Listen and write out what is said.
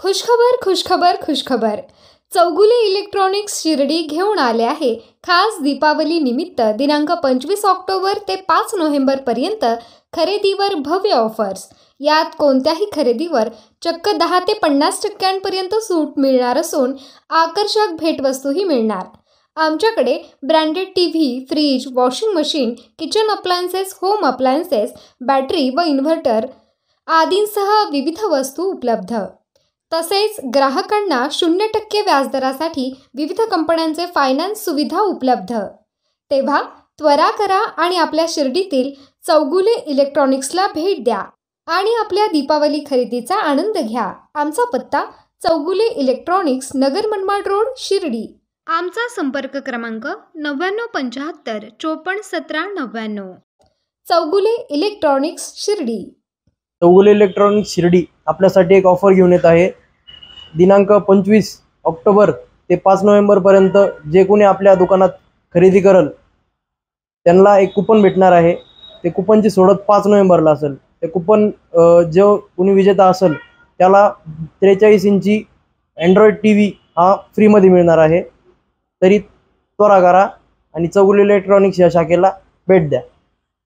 खुशखबर खुशखबर खुशखबर चौगुले इलेक्ट्रॉनिक्स शिर्डी घेऊन आले आहे खास दीपावली निमित्त दिनांक पंचवीस ऑक्टोबर ते पाच नोव्हेंबरपर्यंत खरेदीवर भव्य ऑफर्स यात कोणत्याही खरेदीवर चक्क दहा ते पन्नास टक्क्यांपर्यंत सूट मिळणार असून आकर्षक भेटवस्तूही मिळणार आमच्याकडे branded T V fridge washing machine kitchen appliances home appliances battery व इन्व्हर्टर आदींसह विविध वस्तू उपलब्ध तसेच ग्राहकांना शून्य टक्के व्याजदरासाठी विविध कंपन्यांचे फायनान्स सुविधा उपलब्ध तेव्हा त्वरा करा आणि आपल्या शिर्डीतील चौगुले इलेक्ट्रॉनिक्सला भेट द्या आणि आपल्या दीपावली खरेदीचा आनंद घ्या आमचा पत्ता चौगुले इलेक्ट्रॉनिक्स नगर मनमाड रोड शिर्डी आमचा संपर्क क्रमांक नव्याण्णव पंच्याहत्तर चोपन्न सतरा नव्याण्णव चौगुले इलेक्ट्रॉनिक्स शिर्डी चौगुले इलेक्ट्रॉनिक शिर्डी आपल्यासाठी एक ऑफर घेऊन येत आहे दिनांक पंचवीस ऑक्टोबर ते पाच नोव्हेंबरपर्यंत जे कोणी आपल्या दुकानात खरेदी करल त्यांना एक कुपन भेटणार आहे ते कुपनची सोडत पाच नोव्हेंबरला असेल ते कुपन जो कुणी विजेता असेल त्याला त्रेचाळीस इंची अँड्रॉइड टी व्ही हा फ्रीमध्ये मिळणार आहे तरी त्वरा करा आणि चौगुले इलेक्ट्रॉनिक्स या शाखेला भेट द्या